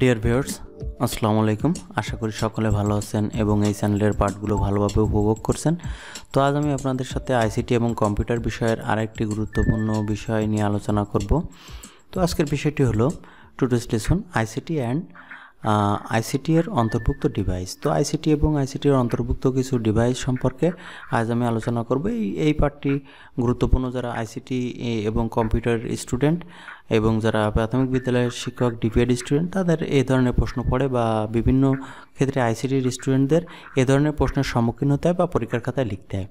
dear viewers আসসালামু আলাইকুম আশা করি সকলে ভালো আছেন এবং এই চ্যানেলের পার্টগুলো ভালোভাবে উপভোগ করছেন তো আজ আমি আপনাদের সাথে আইসিটি এবং কম্পিউটার বিষয়ের আরেকটি গুরুত্বপূর্ণ বিষয় নিয়ে আলোচনা করব তো আজকের বিষয়টি হলো টুটু স্টেশন আইসিটি অ্যান্ড আইসিটি এর অন্তর্ভুক্ত ডিভাইস তো আইসিটি এবং আইসিটির অন্তর্ভুক্ত কিছু ডিভাইস সম্পর্কে আজ আমি আলোচনা করব এই এই পার্টটি গুরুত্বপূর্ণ যারা আইসিটি এবং কম্পিউটার স্টুডেন্ট এবং যারা প্রাথমিক বিদ্যালয়ের শিক্ষক ডিপিএড স্টুডেন্ট তাদের এ ধরনের প্রশ্ন পড়ে বা বিভিন্ন ক্ষেত্রে আইসিটির স্টুডেন্টদের এ ধরনের প্রশ্নের সম্মুখীন হতে হয় বা পরীক্ষার খাতায় লিখতে হয়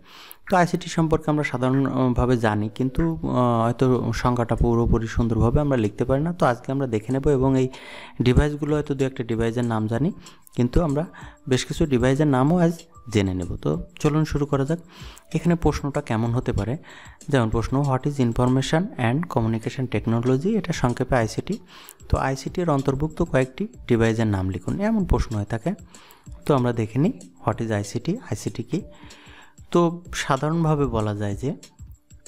তো আইসিটি সম্পর্কে আমরা সাধারণভাবে জানি কিন্তু হয়তো সংখ্যাটা পুরোপুরি সুন্দরভাবে আমরা লিখতে পারি না তো আজকে আমরা দেখে নেব এবং এই ডিভাইসগুলো হয়তো দু একটা ডিভাইসের নাম জানি কিন্তু আমরা বেশ কিছু ডিভাইসের নামও আজ জেনে নেব তো চলুন শুরু করা যাক এখানে প্রশ্নটা কেমন হতে পারে যেমন প্রশ্ন what is information and communication technology এটা সংক্ষেপে আইসিটি তো আইসিটির অন্তর্ভুক্ত কয়েকটি ডিভাইসের নাম লিখুন এমন প্রশ্ন হয়ে থাকে তো আমরা দেখে নিই হোয়াট ইজ আইসিটি আইসিটি কি তো সাধারণভাবে বলা যায় যে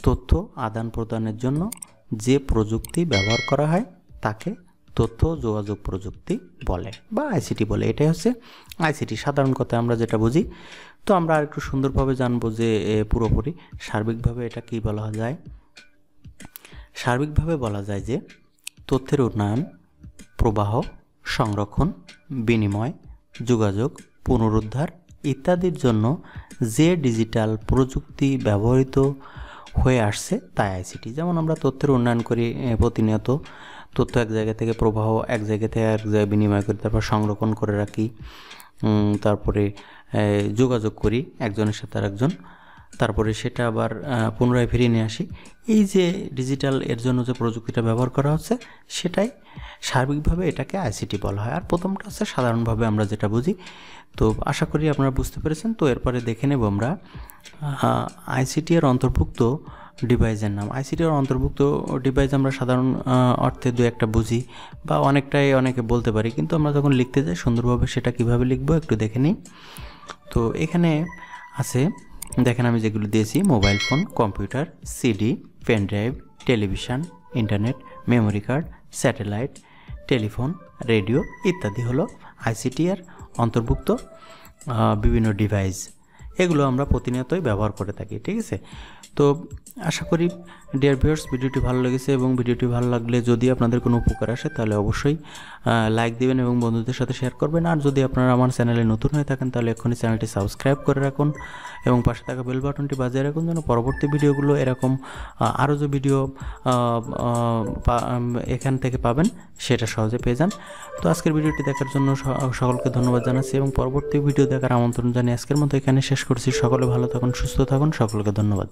তথ্য আদান প্রদানের জন্য যে প্রযুক্তি ব্যবহার করা হয় তাকে তথ্য যোগাযোগ প্রযুক্তি বলে বা আইসিটি বলে এটাই হচ্ছে আইসিটি সাধারণ কথায় আমরা যেটা বুঝি তো আমরা আর একটু সুন্দরভাবে জানবো যে পুরোপুরি সার্বিকভাবে এটা কি বলা যায় সার্বিকভাবে বলা যায় যে তথ্যের উন্নয়ন প্রবাহ সংরক্ষণ বিনিময় যোগাযোগ পুনরুদ্ধার ইত্যাদির জন্য যে ডিজিটাল প্রযুক্তি ব্যবহৃত হয়ে আসছে তাই আইসিটি যেমন আমরা তথ্যের উন্নয়ন করি প্রতিনিয়ত তথ্য এক জায়গা থেকে প্রবাহ এক জায়গা থেকে এক জায়গায় বিনিময় করি তারপর সংরক্ষণ করে রাখি তারপরে যোগাযোগ করি একজনের সাথে আর একজন তারপরে সেটা আবার পুনরায় ফিরিয়ে নিয়ে আসি এই যে ডিজিটাল এর জন্য যে প্রযুক্তিটা ব্যবহার করা হচ্ছে সেটাই সার্বিকভাবে এটাকে আইসিটি বলা হয় আর প্রথমটা হচ্ছে সাধারণভাবে আমরা যেটা বুঝি তো আশা করি আপনারা বুঝতে পেরেছেন তো এরপরে দেখে নেব আমরা আইসিটি এর অন্তর্ভুক্ত ডিভাইসের নাম আইসিটির অন্তর্ভুক্ত ডিভাইস আমরা সাধারণ অর্থে দু একটা বুঝি বা অনেকটাই অনেকে বলতে পারি কিন্তু আমরা যখন লিখতে যাই সুন্দরভাবে সেটা কিভাবে লিখবো একটু দেখে নিই তো এখানে আছে দেখেন আমি যেগুলো দিয়েছি mobile phone computer CD pen drive television internet memory card satellite telephone radio ইত্যাদি হলো আইসিটিআর অন্তর্ভুক্ত বিভিন্ন ডিভাইস এগুলো আমরা প্রতিনিয়তই ব্যবহার করে থাকি ঠিক আছে তো আশা করি ডিয়ার ভিউয়ার্স ভিডিওটি ভালো লেগেছে এবং ভিডিওটি ভালো লাগলে যদি আপনাদের কোনো উপকার আসে তাহলে অবশ্যই লাইক দেবেন এবং বন্ধুদের সাথে শেয়ার করবেন আর যদি আপনারা আমার চ্যানেলে নতুন হয়ে থাকেন তাহলে এখনই চ্যানেলটি সাবস্ক্রাইব করে রাখুন এবং পাশে থাকা বেল বাটনটি বাজিয়ে রাখুন যেন পরবর্তী ভিডিওগুলো এরকম আরও যে ভিডিও এখান থেকে পাবেন সেটা সহজে পেয়ে যান তো আজকের ভিডিওটি দেখার জন্য সকলকে ধন্যবাদ জানাচ্ছি এবং পরবর্তী ভিডিও দেখার আমন্ত্রণ জানিয়ে আজকের মতো এখানে শেষ করছি সকলে ভালো থাকুন সুস্থ থাকুন সকলকে ধন্যবাদ